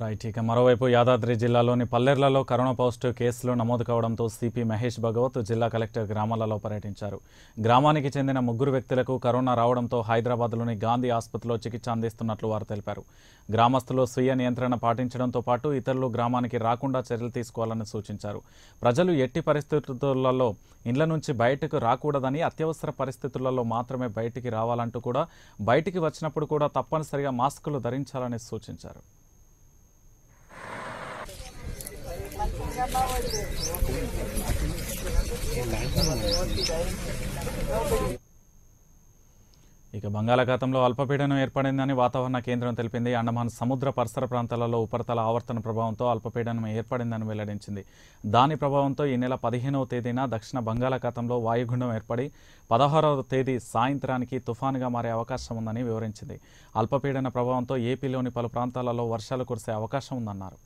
right ఇక మరోవైపు యాదాద్రి జిల్లాలోని పల్లెర్లలో కరోనా పాజిటివ్ కేసులు నమోదు కావడంతో సిపి మహేష్ భగవత్ జిల్లా కలెక్టర్ గ్రామాలలో పర్యటించారు గ్రామానికి చెందిన ముగ్గురు వ్యక్తులకు కరోనా రావడంతో హైదరాబాద్లోని గాంధీ ఆసుపత్రిలో చికిత్స అందిస్తున్నట్లు వారు తెలిపారు గ్రామస్తులు స్వీయ నియంత్రణ పాటించడంతో పాటు ఇతరులు గ్రామానికి రాకుండా చర్యలు తీసుకోవాలని సూచించారు ప్రజలు ఎట్టి పరిస్థితులలో ఇండ్ల నుంచి బయటకు రాకూడదని అత్యవసర పరిస్థితులలో మాత్రమే బయటికి రావాలంటూ కూడా బయటికి వచ్చినప్పుడు కూడా తప్పనిసరిగా మాస్కులు ధరించాలని సూచించారు ఇక బంగాళాఖాతంలో అల్పపీడనం ఏర్పడిందని వాతావరణ కేంద్రం తెలిపింది అండమాన్ సముద్ర పరిసర ప్రాంతాలలో ఉపరితల ఆవర్తన ప్రభావంతో అల్పపీడనం ఏర్పడిందని వెల్లడించింది దాని ప్రభావంతో ఈ నెల పదిహేనవ తేదీన దక్షిణ బంగాళాఖాతంలో వాయుగుండం ఏర్పడి పదహారవ తేదీ సాయంత్రానికి తుఫానుగా మారే అవకాశం ఉందని వివరించింది అల్పపీడన ప్రభావంతో ఏపీలోని పలు ప్రాంతాలలో వర్షాలు కురిసే అవకాశం ఉందన్నారు